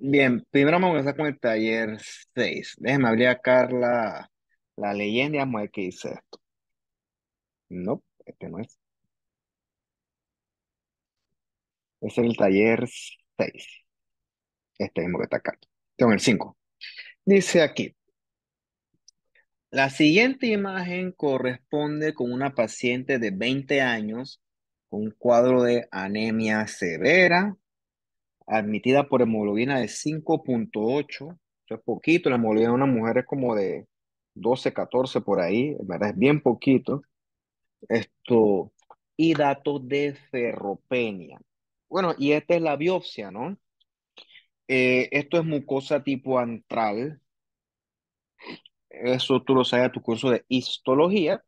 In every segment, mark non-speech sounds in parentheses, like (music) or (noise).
Bien, primero vamos a empezar con el taller 6. Déjenme abrir acá Carla la leyenda y qué dice esto. No, este no es. Este es el taller 6. Este mismo que está acá. Tengo el 5. Dice aquí. La siguiente imagen corresponde con una paciente de 20 años con un cuadro de anemia severa, admitida por hemoglobina de 5.8, eso es poquito, la hemoglobina de una mujer es como de 12, 14 por ahí, verdad es bien poquito. Esto, y datos de ferropenia. Bueno, y esta es la biopsia, ¿no? Eh, esto es mucosa tipo antral. Eso tú lo sabes a tu curso de histología.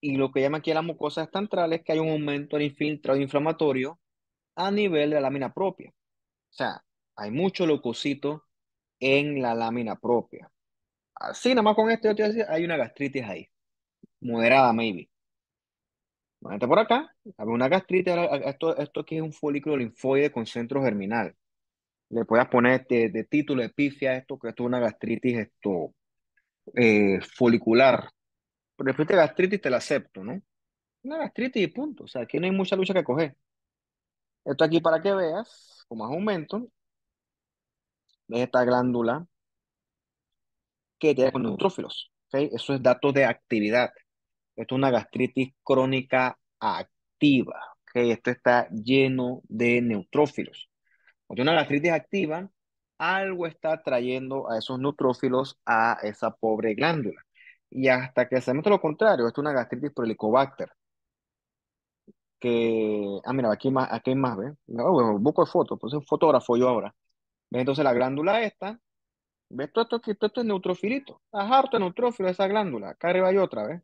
Y lo que llama aquí la mucosa antral es que hay un aumento en infiltrado inflamatorio a nivel de la lámina propia. O sea, hay mucho leucocito en la lámina propia. Así, nada más con esto yo te decía hay una gastritis ahí, moderada maybe. por acá, una gastritis, esto, esto aquí es un folículo linfoide con centro germinal. Le puedes poner este, de, título, epifia, esto, que esto es una gastritis esto, eh, folicular. Pero después de gastritis te la acepto, ¿no? Una gastritis y punto. O sea, aquí no hay mucha lucha que coger. Esto aquí para que veas, con más aumento, es esta glándula que tiene con neutrófilos. ¿okay? Eso es dato de actividad. Esto es una gastritis crónica activa. ¿okay? Esto está lleno de neutrófilos. Cuando una gastritis activa, algo está trayendo a esos neutrófilos a esa pobre glándula. Y hasta que se mete lo contrario, esto es una gastritis por que, ah, mira, aquí hay más, más, ¿ves? No, bueno, busco fotos, un pues, fotógrafo yo ahora. Entonces la glándula esta, ¿ves? Todo esto, es neutrofilito, está harto neutrófilo esa glándula, acá arriba hay otra, ¿ves?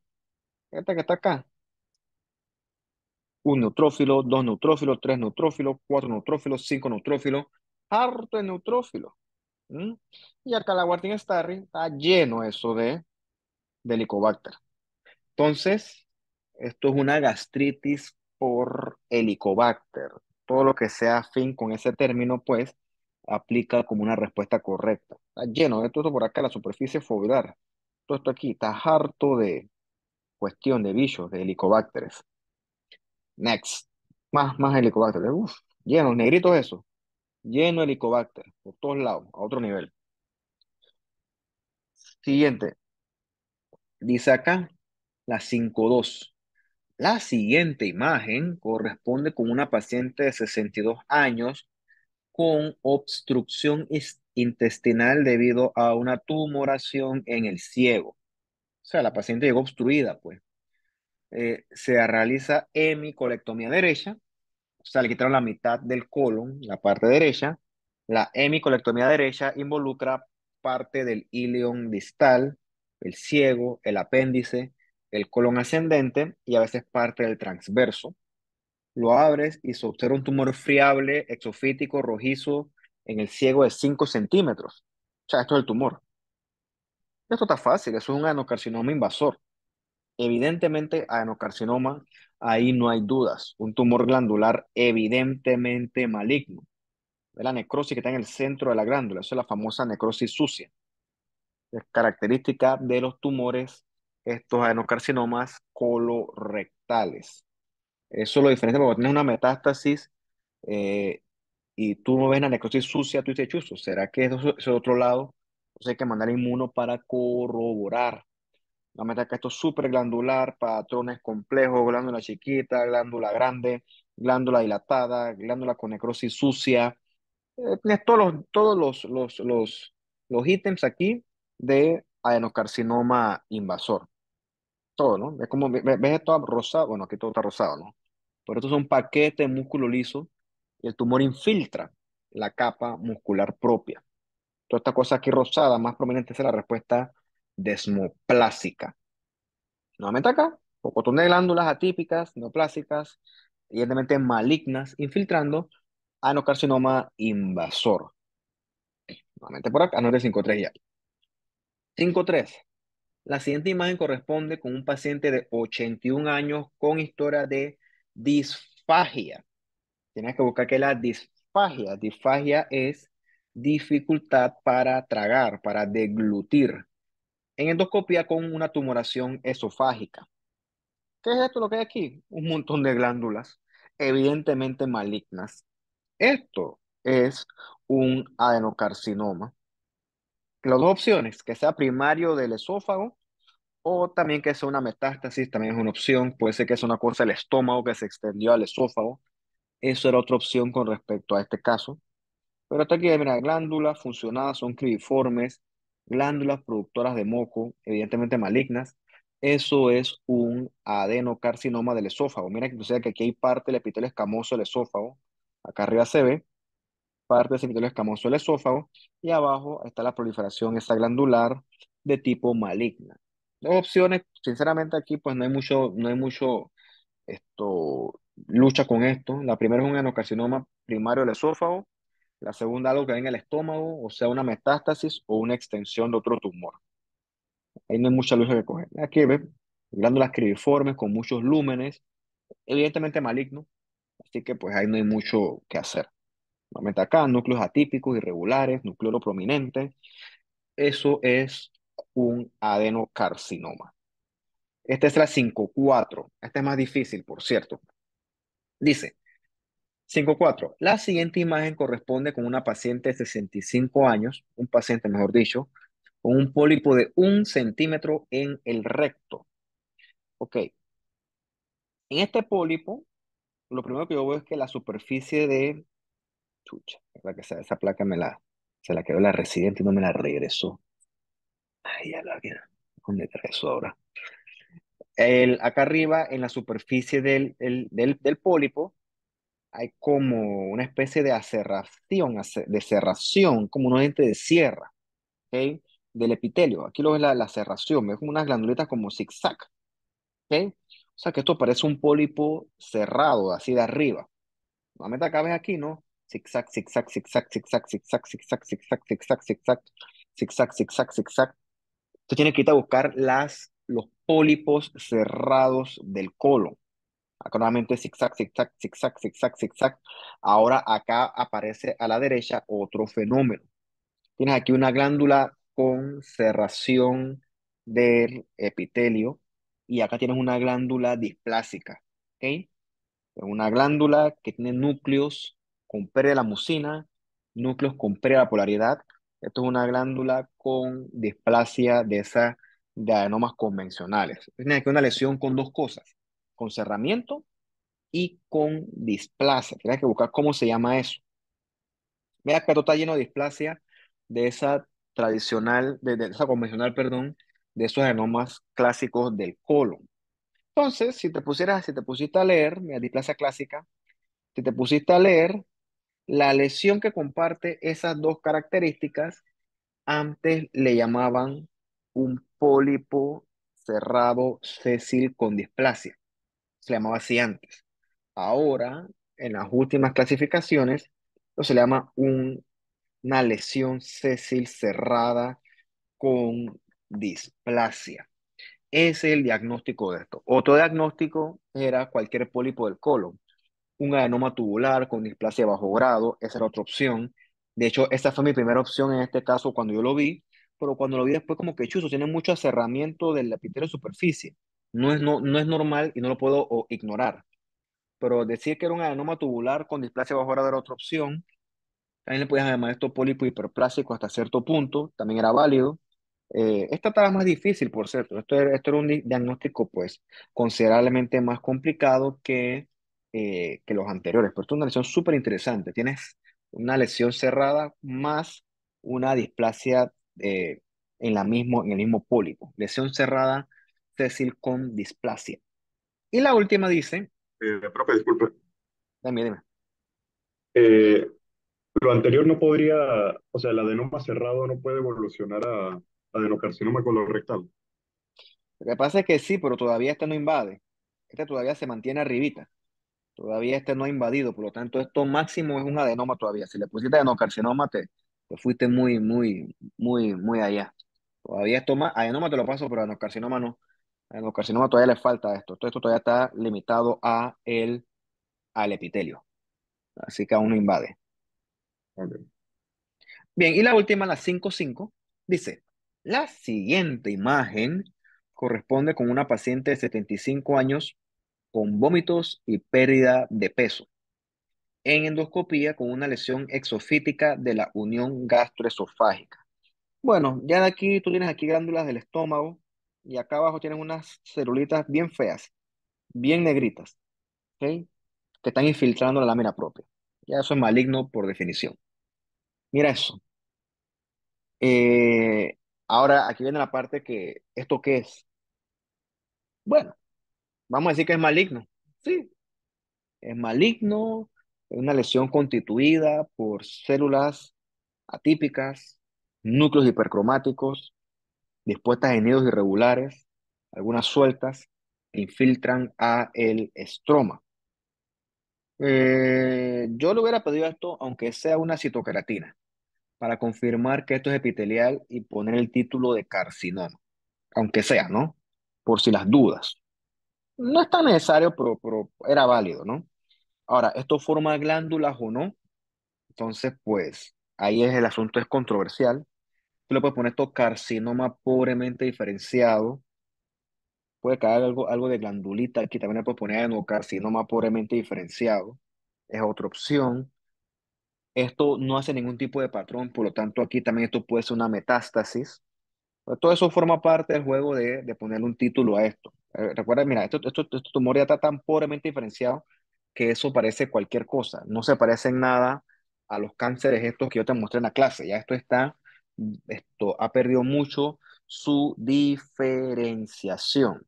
Esta que está acá. Un neutrófilo, dos neutrófilos, tres neutrófilos, cuatro neutrófilos, cinco neutrófilos, harto de neutrófilo. Y acá la Warting Starry está lleno eso de, de Helicobacter. Entonces, esto es una gastritis por Helicobacter. Todo lo que sea afín con ese término, pues, aplica como una respuesta correcta. Está lleno de todo por acá, la superficie fobilar Todo esto aquí está harto de cuestión de bichos, de helicobacteres. Next. Más, más helicobacteres. Uf, lleno, negritos eso. Lleno de helicobacter, por todos lados, a otro nivel. Siguiente. Dice acá la 5.2. La siguiente imagen corresponde con una paciente de 62 años con obstrucción intestinal debido a una tumoración en el ciego. O sea, la paciente llegó obstruida, pues. Eh, se realiza hemicolectomía derecha, o sea, le quitaron la mitad del colon, la parte derecha. La hemicolectomía derecha involucra parte del ileón distal, el ciego, el apéndice, el colon ascendente y a veces parte del transverso. Lo abres y se observa un tumor friable, exofítico, rojizo, en el ciego de 5 centímetros. O sea, esto es el tumor. Esto está fácil, eso es un adenocarcinoma invasor. Evidentemente, adenocarcinoma, ahí no hay dudas. Un tumor glandular evidentemente maligno. Es la necrosis que está en el centro de la glándula, eso es la famosa necrosis sucia. Es característica de los tumores estos adenocarcinomas colorectales. Eso lo diferente, porque tienes una metástasis eh, y tú no ves la necrosis sucia, tú dices, ¿será que es otro lado? Entonces hay que mandar inmuno para corroborar. La metástasis esto es glandular, patrones complejos, glándula chiquita, glándula grande, glándula dilatada, glándula con necrosis sucia. Eh, tienes todos los, todos los, los, los ítems aquí de adenocarcinoma invasor todo, ¿no? Es como, ves esto rosado, bueno, aquí todo está rosado, ¿no? Pero esto es un paquete de músculo liso y el tumor infiltra la capa muscular propia. Toda esta cosa aquí rosada, más prominente es la respuesta desmoplásica. Nuevamente acá, un de glándulas atípicas, neoplásicas, evidentemente malignas, infiltrando anocarcinoma invasor. Nuevamente por acá, de 5.3 ya. 5.3. La siguiente imagen corresponde con un paciente de 81 años con historia de disfagia. Tienes que buscar que la disfagia. Disfagia es dificultad para tragar, para deglutir. En endoscopia con una tumoración esofágica. ¿Qué es esto lo que hay aquí? Un montón de glándulas, evidentemente malignas. Esto es un adenocarcinoma. Las dos opciones, que sea primario del esófago o también que sea una metástasis, también es una opción. Puede ser que sea una cosa del estómago que se extendió al esófago. Eso era otra opción con respecto a este caso. Pero hasta aquí, mira, glándulas funcionadas son cribiformes, glándulas productoras de moco, evidentemente malignas. Eso es un adenocarcinoma del esófago. Mira que sea, que aquí hay parte del epitelio escamoso del esófago. Acá arriba se ve parte del epitelio escamoso del esófago y abajo está la proliferación esta glandular de tipo maligna dos opciones, sinceramente aquí pues no hay mucho, no hay mucho esto, lucha con esto. La primera es un enocarcinoma primario del esófago, la segunda algo que hay en el estómago, o sea, una metástasis o una extensión de otro tumor. Ahí no hay mucha lucha que coger. Aquí ves glándulas cribiformes con muchos lúmenes, evidentemente maligno, así que pues ahí no hay mucho que hacer. Nuevamente acá, núcleos atípicos, irregulares, núcleo prominente. Eso es un adenocarcinoma. Esta es la 5.4. Esta es más difícil, por cierto. Dice, 5.4. La siguiente imagen corresponde con una paciente de 65 años, un paciente, mejor dicho, con un pólipo de un centímetro en el recto. Ok. En este pólipo, lo primero que yo veo es que la superficie de... Chucha, ¿verdad que esa, esa placa me la... Se la quedó la residente y no me la regresó. El, acá arriba, en la superficie del, del, pólipo, hay como una especie de acerración, de cerración, como un diente de sierra, del epitelio. Aquí lo ves la, la cerración, como unas glanduletas como zigzag. ¿okay? O sea que esto parece un pólipo cerrado, así de arriba. La meta acá ves aquí, ¿no? Zigzag, zigzag, zigzag, zigzag, zigzag, zigzag, zigzag, zigzag, zigzag, zigzag, zigzag, zigzag. Tú tienes que ir a buscar las, los pólipos cerrados del colon. Acá nuevamente zigzag, zigzag, zigzag, zigzag, zigzag. Ahora acá aparece a la derecha otro fenómeno. Tienes aquí una glándula con cerración del epitelio y acá tienes una glándula displásica. ¿okay? una glándula que tiene núcleos con pérdida de la mucina, núcleos con pérdida de la polaridad, esto es una glándula con displasia de esas de adenomas convencionales. Tiene que una lesión con dos cosas, con cerramiento y con displasia. Tienes que buscar cómo se llama eso. Mira que esto está lleno de displasia de esa tradicional, de, esa convencional, perdón, de esos adenomas clásicos del colon. Entonces, si te pusieras, si te pusiste a leer, mira, displasia clásica, si te pusiste a leer, la lesión que comparte esas dos características, antes le llamaban un pólipo cerrado sésil con displasia. Se llamaba así antes. Ahora, en las últimas clasificaciones, se le llama una lesión sésil cerrada con displasia. Ese es el diagnóstico de esto. Otro diagnóstico era cualquier pólipo del colon un adenoma tubular con displasia de bajo grado, esa era otra opción. De hecho, esa fue mi primera opción en este caso cuando yo lo vi, pero cuando lo vi después como que chuzo, tiene mucho acerramiento del epitelio de superficie. No es, no, no es normal y no lo puedo ignorar. Pero decir que era un adenoma tubular con displasia bajo grado era otra opción. También le podías llamar esto pólipo hiperplásico hasta cierto punto, también era válido. Eh, esta estaba más difícil, por cierto. Esto, esto era un diagnóstico, pues, considerablemente más complicado que eh, que los anteriores, pero esto es una lesión súper interesante. Tienes una lesión cerrada más una displasia eh, en, la mismo, en el mismo pólipo. Lesión cerrada, Cecil con displasia. Y la última dice... Eh, profe, disculpe. Dame, dime. Eh, lo anterior no podría, o sea, el adenoma cerrado no puede evolucionar a, a adenocarcinoma colorectal. Lo que pasa es que sí, pero todavía esta no invade. Esta todavía se mantiene arribita. Todavía este no ha invadido, por lo tanto, esto máximo es un adenoma todavía. Si le pusiste adenocarcinoma, te, fuiste muy, muy, muy, muy allá. Todavía esto más, adenoma te lo paso, pero adenocarcinoma no. Adenocarcinoma todavía le falta esto. Todo esto todavía está limitado a el, al epitelio. Así que aún no invade. Bien, y la última, la 5.5, dice, la siguiente imagen corresponde con una paciente de 75 años con vómitos y pérdida de peso. En endoscopía con una lesión exofítica de la unión gastroesofágica. Bueno, ya de aquí tú tienes aquí glándulas del estómago y acá abajo tienen unas cerulitas bien feas, bien negritas, que están infiltrando la lámina propia. Ya eso es maligno por definición. Mira eso. Eh, ahora, aquí viene la parte que, ¿esto qué es? Bueno, Vamos a decir que es maligno. Sí, es maligno, es una lesión constituida por células atípicas, núcleos hipercromáticos, dispuestas en nidos irregulares, algunas sueltas, infiltran a el estroma. Eh, yo le hubiera pedido esto, aunque sea una citokeratina, para confirmar que esto es epitelial y poner el título de carcinoma, aunque sea, ¿no? Por si las dudas no es tan necesario, pero, era válido, ¿no? Ahora, esto forma glándulas o no, entonces, pues ahí es el asunto es controversial. Tú le puedes poner esto carcinoma pobremente diferenciado. Puede caer algo, algo de glandulita aquí, también le puedes poner carcinoma pobremente diferenciado. Es otra opción. Esto no hace ningún tipo de patrón, por lo tanto, aquí también esto puede ser una metástasis. todo eso forma parte del juego de, de ponerle un título a esto. Eh, recuerda, mira, estos esto, esto este tumores ya está tan pobremente diferenciado que eso parece cualquier cosa. No se parece en nada a los cánceres estos que yo te mostré en la clase. Ya esto está, esto ha perdido mucho su diferenciación.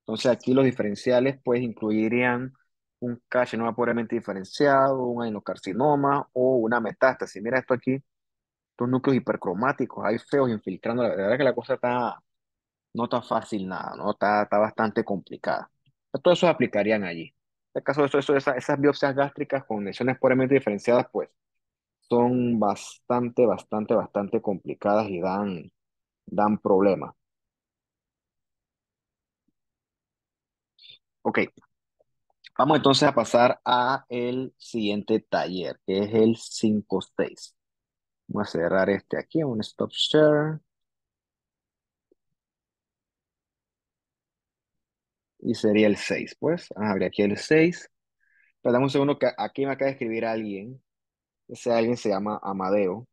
Entonces aquí los diferenciales pues incluirían un carcinoma pobremente diferenciado, un adenocarcinoma o una metástasis. Mira esto aquí, estos núcleos hipercromáticos, hay feos infiltrando. La verdad que la cosa está no está fácil nada, ¿no? Está, está bastante complicada. Todo eso aplicarían allí. En el este caso de eso, esas, biopsias gástricas con lesiones puramente diferenciadas, pues son bastante, bastante, bastante complicadas y dan, dan problemas. Ok, vamos entonces a pasar a el siguiente taller, que es el 5-6. Vamos a cerrar este aquí, un stop share. Y sería el 6, pues. Ah, habría aquí el 6. Pero un segundo, que aquí me acaba de escribir alguien. Ese alguien se llama Amadeo.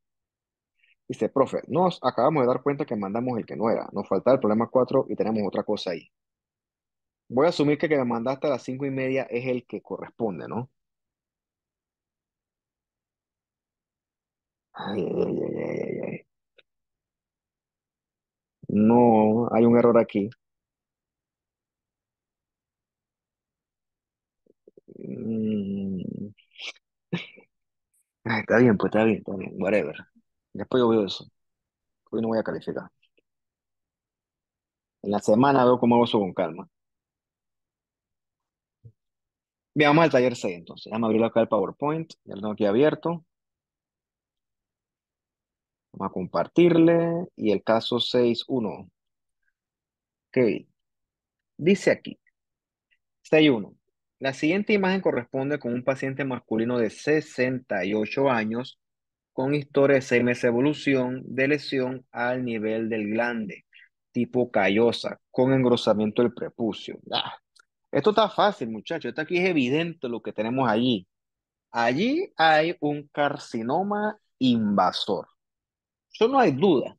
Dice, profe, nos acabamos de dar cuenta que mandamos el que no era. Nos falta el problema 4 y tenemos otra cosa ahí. Voy a asumir que que me mandaste a las 5 y media es el que corresponde, ¿no? ay, ay, ay, ay. ay. No, hay un error aquí. Mm. Ah, está bien, pues está bien, está bien, whatever. Después yo veo eso. Hoy no voy a calificar. En la semana veo cómo hago eso con calma. veamos vamos al taller 6 entonces. me abrirlo acá el PowerPoint. Ya lo tengo aquí abierto. Vamos a compartirle. Y el caso 6.1. Ok. Dice aquí. 6.1. La siguiente imagen corresponde con un paciente masculino de 68 años con historia de seis meses de evolución de lesión al nivel del glande, tipo callosa, con engrosamiento del prepucio. Ah, esto está fácil, muchachos. Esto aquí es evidente lo que tenemos allí. Allí hay un carcinoma invasor. Eso no hay duda.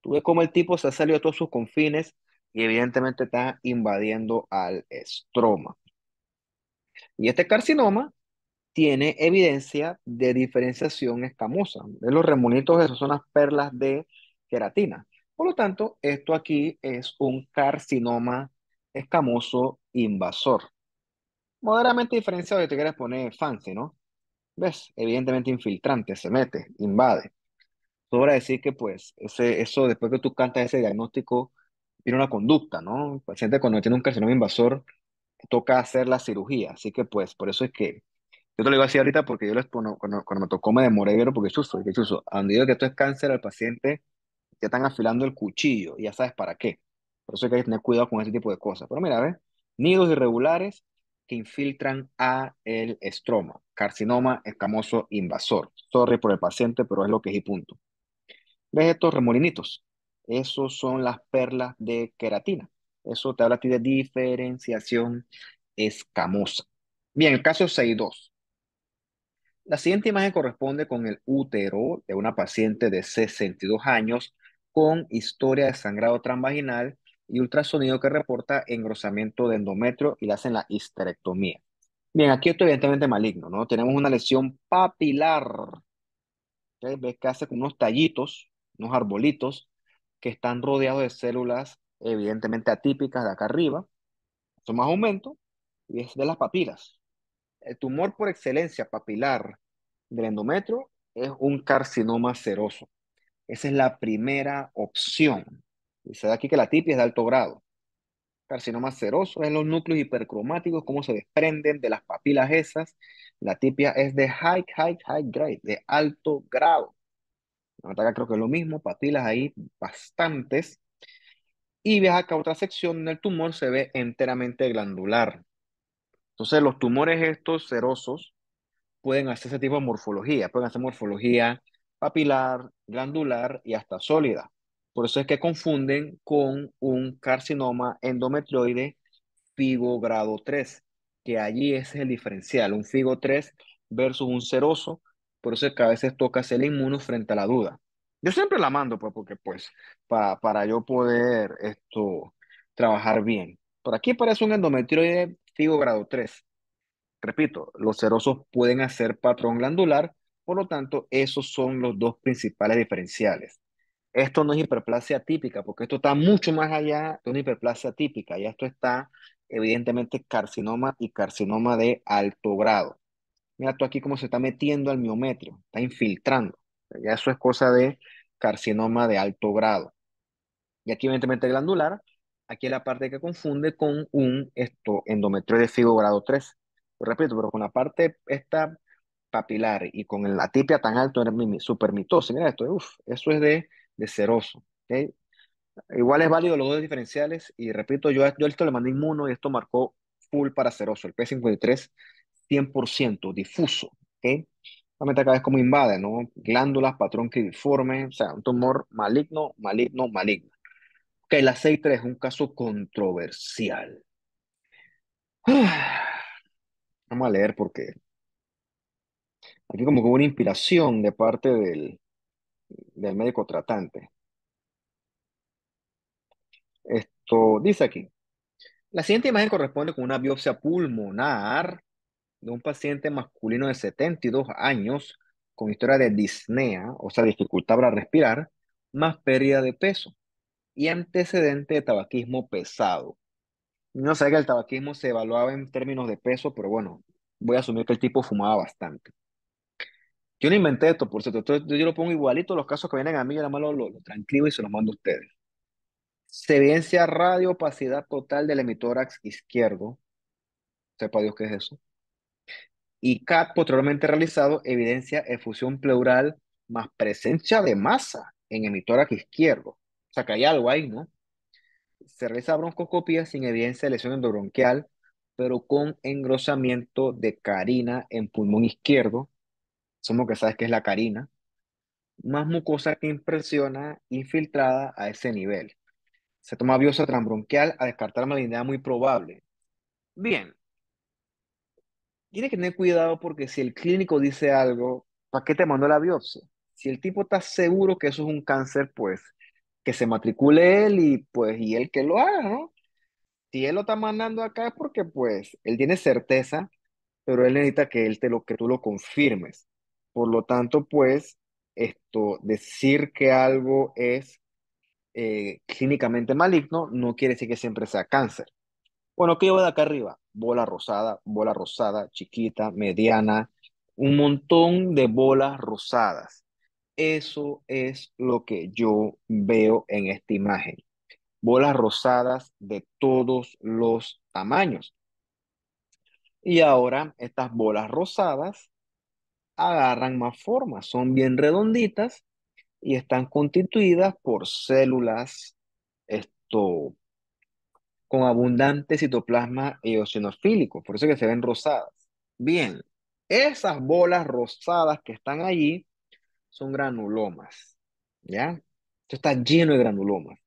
Tú ves cómo el tipo se ha salido de todos sus confines y evidentemente está invadiendo al estroma. Y este carcinoma tiene evidencia de diferenciación escamosa. De los remolitos, esas son las perlas de queratina. Por lo tanto, esto aquí es un carcinoma escamoso invasor. Moderadamente diferenciado, si te quieres poner fancy, ¿no? ¿Ves? Evidentemente infiltrante, se mete, invade. Sobra decir que, pues, ese, eso después que tú cantas ese diagnóstico, tiene una conducta, ¿no? El paciente cuando tiene un carcinoma invasor toca hacer la cirugía. Así que pues, por eso es que yo te lo iba a ahorita porque yo les, cuando, cuando, me tocó me demoré, porque chuzo, que chuzo, a donde que esto es cáncer al paciente, ya están afilando el cuchillo, ya sabes para qué. Por eso hay que tener cuidado con ese tipo de cosas. Pero mira, ¿ves? Nidos irregulares que infiltran a el estroma, carcinoma escamoso invasor. Sorry por el paciente, pero es lo que es y punto. ¿Ves estos remolinitos? Esos son las perlas de queratina. Eso te habla aquí de diferenciación escamosa. Bien, el caso 6.2. La siguiente imagen corresponde con el útero de una paciente de 62 años con historia de sangrado transvaginal y ultrasonido que reporta engrosamiento de endometrio y le hacen la histerectomía. Bien, aquí esto evidentemente maligno, ¿no? Tenemos una lesión papilar. Ves que hace con unos tallitos, unos arbolitos que están rodeados de células evidentemente atípicas de acá arriba, son más aumento, y es de las papilas. El tumor por excelencia papilar del endometrio es un carcinoma seroso. Esa es la primera opción. Y se aquí que la tipia es de alto grado. Carcinoma seroso en los núcleos hipercromáticos, cómo se desprenden de las papilas esas. La tipia es de high, high, high grade, de alto grado. Acá creo que es lo mismo, papilas ahí bastantes y viaja a otra sección donde el tumor se ve enteramente glandular. Entonces, los tumores estos serosos pueden hacer ese tipo de morfología, pueden hacer morfología papilar, glandular y hasta sólida. Por eso es que confunden con un carcinoma endometrioide FIGO grado 3, que allí ese es el diferencial, un FIGO 3 versus un seroso. Por eso es que a veces toca ser inmuno frente a la duda. Yo siempre la mando, pues, porque pues, para, para yo poder esto trabajar bien. Por aquí parece un endometrioide figo grado 3. Repito, los serosos pueden hacer patrón glandular, por lo tanto, esos son los dos principales diferenciales. Esto no es hiperplasia típica, porque esto está mucho más allá de una hiperplasia típica. Ya esto está, evidentemente, carcinoma y carcinoma de alto grado. Mira tú aquí cómo se está metiendo al miometrio, está infiltrando. Ya eso es cosa de carcinoma de alto grado. Y aquí evidentemente glandular, aquí es la parte que confunde con un esto, endometrio de figo grado 3. repito, pero con la parte esta papilar y con la tipia tan alto, supermitosis, mira esto, uff, eso es de, de seroso. ¿okay? Igual es válido los dos diferenciales y repito, yo, yo esto le mandé inmuno y esto marcó full para seroso, el P53 100% difuso. ¿okay? meta cada vez como invade, ¿no? Glándulas, patrón quidiforme, o sea, un tumor maligno, maligno, maligno. Ok, el aceite 3 es un caso controversial. (sighs) Vamos a leer porque aquí como que hubo una inspiración de parte del, del médico tratante. Esto dice aquí. La siguiente imagen corresponde con una biopsia pulmonar de un paciente masculino de 72 años con historia de disnea, o sea, dificultad para respirar, más pérdida de peso y antecedente de tabaquismo pesado. No sé que el tabaquismo se evaluaba en términos de peso, pero bueno, voy a asumir que el tipo fumaba bastante. Yo no inventé esto, por cierto. yo lo pongo igualito los casos que vienen a mí, yo nada más lo, tranquilo transcribo y se los mando a ustedes. Se evidencia radiopacidad total del hemitórax izquierdo. Sepa Dios qué es eso y CAT posteriormente realizado evidencia efusión pleural más presencia de masa en el mitórax izquierdo. O sea que hay algo ahí, ¿no? Se realiza broncoscopia sin evidencia de lesión endobronquial, pero con engrosamiento de carina en pulmón izquierdo. Somos que sabes que es la carina. Más mucosa que impresiona infiltrada a ese nivel. Se toma biopsia transbronquial a descartar malignidad muy probable. Bien, tiene que tener cuidado porque si el clínico dice algo, ¿para qué te mandó la biopsia? Si el tipo está seguro que eso es un cáncer, pues que se matricule él y pues y él que lo haga, ¿no? Si él lo está mandando acá es porque pues él tiene certeza, pero él necesita que él te lo que tú lo confirmes. Por lo tanto, pues esto decir que algo es eh, clínicamente maligno no quiere decir que siempre sea cáncer. Bueno, ¿qué llevo de acá arriba? Bola rosada, bola rosada, chiquita, mediana, un montón de bolas rosadas. Eso es lo que yo veo en esta imagen. Bolas rosadas de todos los tamaños. Y ahora estas bolas rosadas agarran más forma, son bien redonditas y están constituidas por células esto, con abundante citoplasma eosinofílico, eh, por eso que se ven rosadas. Bien, esas bolas rosadas que están allí son granulomas, ¿ya? Esto está lleno de granulomas,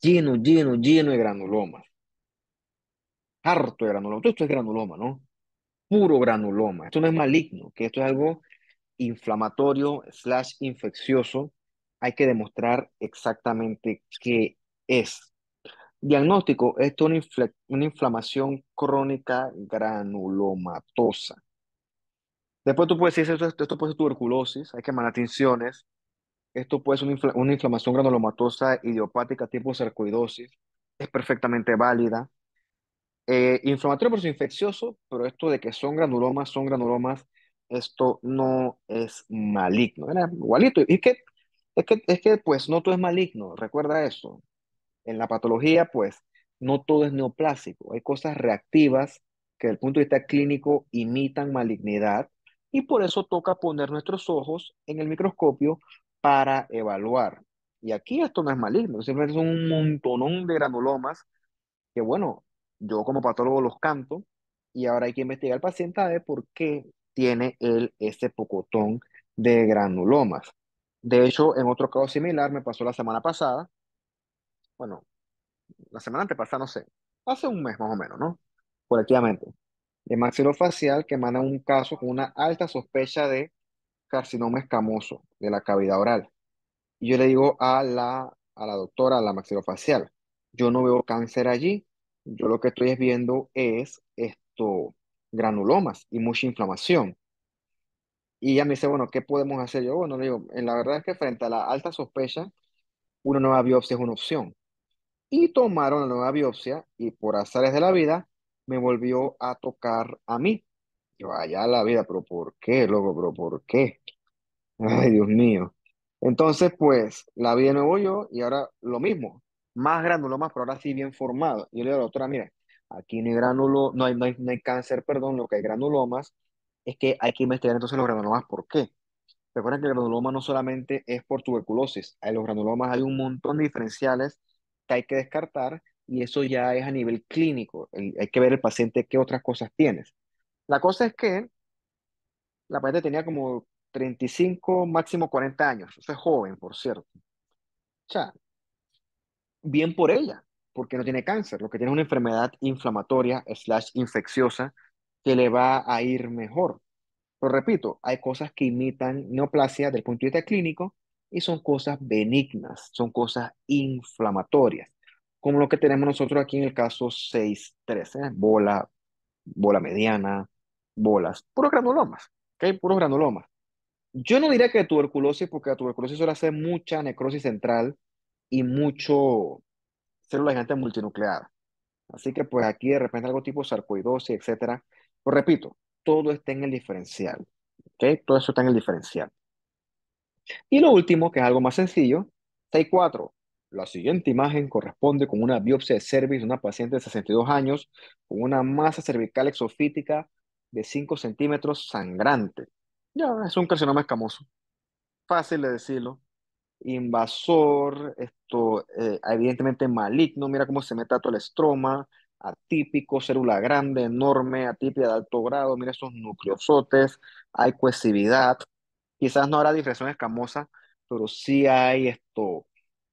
lleno, lleno, lleno de granulomas, harto de granulomas, esto es granuloma, ¿no? Puro granuloma, esto no es maligno, que esto es algo inflamatorio slash infeccioso, hay que demostrar exactamente qué es, Diagnóstico, esto es una, inflamación crónica granulomatosa. Después tú puedes decir, esto, puede ser tuberculosis, hay que mandar atenciones. Esto puede ser una, inflamación granulomatosa idiopática tipo sarcoidosis. Es perfectamente válida. Eh, inflamatorio por infeccioso, pero esto de que son granulomas, son granulomas, esto no es maligno. Era igualito. Es que, es que, es que, pues, no todo es maligno, recuerda eso en la patología, pues no todo es neoplásico. Hay cosas reactivas que desde el punto de vista clínico imitan malignidad y por eso toca poner nuestros ojos en el microscopio para evaluar. Y aquí esto no es maligno, simplemente es un montonón de granulomas que, bueno, yo como patólogo los canto y ahora hay que investigar al paciente a ver por qué tiene él ese pocotón de granulomas. De hecho, en otro caso similar me pasó la semana pasada, bueno, la semana antepasada, no sé, hace un mes más o menos, ¿no? Por mente. De maxilofacial que manda un caso con una alta sospecha de carcinoma escamoso de la cavidad oral. Y yo le digo a la, a la doctora, a la maxilofacial, yo no veo cáncer allí, yo lo que estoy viendo es esto, granulomas y mucha inflamación. Y ella me dice, bueno, ¿qué podemos hacer? Yo, bueno, le digo, la verdad es que frente a la alta sospecha, una nueva biopsia es una opción y tomaron la nueva biopsia y por azares de la vida me volvió a tocar a mí. Yo, allá la vida, pero ¿por qué, loco? ¿Pero por qué? (laughs) Ay, Dios mío. Entonces, pues, la vi de nuevo yo y ahora lo mismo, más granulomas, pero ahora sí bien formado. yo le digo a la doctora, mira, aquí no hay granulo, no hay, hay, no hay cáncer, perdón, lo que hay granulomas es que hay que investigar entonces los granulomas, ¿por qué? Recuerden que el granuloma no solamente es por tuberculosis, en los granulomas hay un montón de diferenciales que hay que descartar y eso ya es a nivel clínico. hay que ver el paciente qué otras cosas tienes. La cosa es que la paciente tenía como 35, máximo 40 años. Eso es joven, por cierto. O sea, bien por ella, porque no tiene cáncer. Lo que tiene es una enfermedad inflamatoria slash infecciosa que le va a ir mejor. Pero repito, hay cosas que imitan neoplasia del punto de vista clínico y son cosas benignas, son cosas inflamatorias, como lo que tenemos nosotros aquí en el caso 6.3, ¿eh? bola, bola mediana, bolas, puros granulomas, ¿ok? Puros granulomas. Yo no diría que tuberculosis, porque la tuberculosis suele hacer mucha necrosis central y mucho célula gigante multinucleada. Así que pues aquí de repente algo tipo sarcoidosis, etcétera. Pero pues, repito, todo está en el diferencial, ¿ok? Todo eso está en el diferencial. Y lo último, que es algo más sencillo, 6.4. La siguiente imagen corresponde con una biopsia de cervix de una paciente de 62 años con una masa cervical exofítica de 5 centímetros sangrante. Ya, es un carcinoma escamoso. Fácil de decirlo. Invasor, esto eh, evidentemente maligno, mira cómo se mete todo el estroma, atípico, célula grande, enorme, atípica de alto grado, mira esos nucleosotes, hay cohesividad, Quizás no habrá difracción escamosa, pero sí hay esto,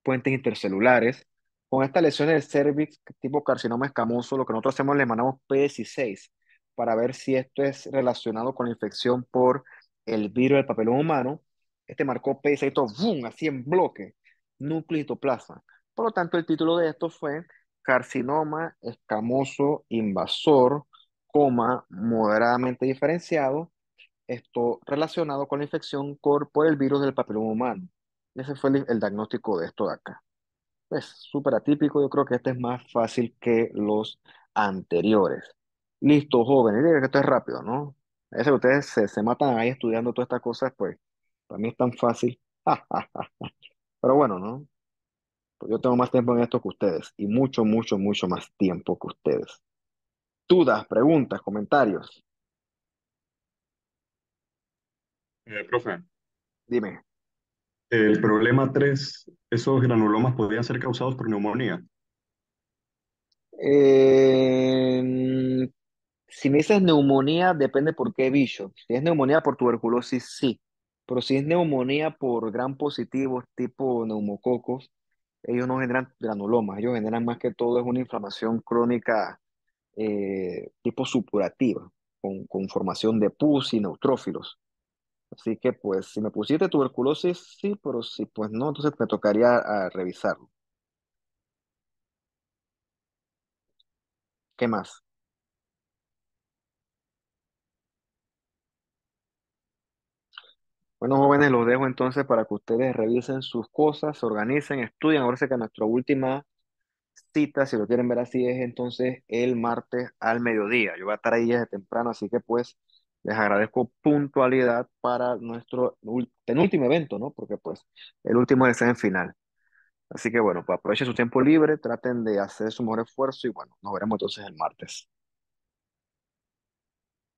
puentes intercelulares. Con esta lesión del cervix tipo carcinoma escamoso, lo que nosotros hacemos le mandamos P16 para ver si esto es relacionado con la infección por el virus del papelón humano. Este marcó P16 boom, así en bloque, núcleo citoplasma. Por lo tanto, el título de esto fue carcinoma escamoso invasor, coma moderadamente diferenciado esto relacionado con la infección por el virus del papiloma humano. Ese fue el, diagnóstico de esto de acá. Es pues, súper atípico, yo creo que este es más fácil que los anteriores. Listo, jóvenes, que esto es rápido, ¿no? Ese que ustedes se, se, matan ahí estudiando todas estas cosas, pues para mí es tan fácil. (laughs) Pero bueno, ¿no? Pues yo tengo más tiempo en esto que ustedes y mucho, mucho, mucho más tiempo que ustedes. Dudas, preguntas, comentarios. Eh, profe, Dime. el problema 3, esos granulomas podrían ser causados por neumonía. Eh, si me dices neumonía, depende por qué bicho. Si es neumonía por tuberculosis, sí. Pero si es neumonía por gran positivo tipo neumococos, ellos no generan granulomas. Ellos generan más que todo es una inflamación crónica eh, tipo supurativa, con, con formación de pus y neutrófilos. Así que pues si me pusiste tuberculosis, sí, pero si pues no, entonces me tocaría ah, revisarlo. ¿Qué más? Bueno, jóvenes, los dejo entonces para que ustedes revisen sus cosas, se organicen, estudien. Ahora sé que nuestra última cita, si lo quieren ver así, es entonces el martes al mediodía. Yo voy a estar ahí desde temprano, así que pues les agradezco puntualidad para nuestro penúltimo evento, ¿no? Porque pues el último es en final. Así que bueno, pues aprovechen su tiempo libre, traten de hacer su mejor esfuerzo y bueno, nos veremos entonces el martes.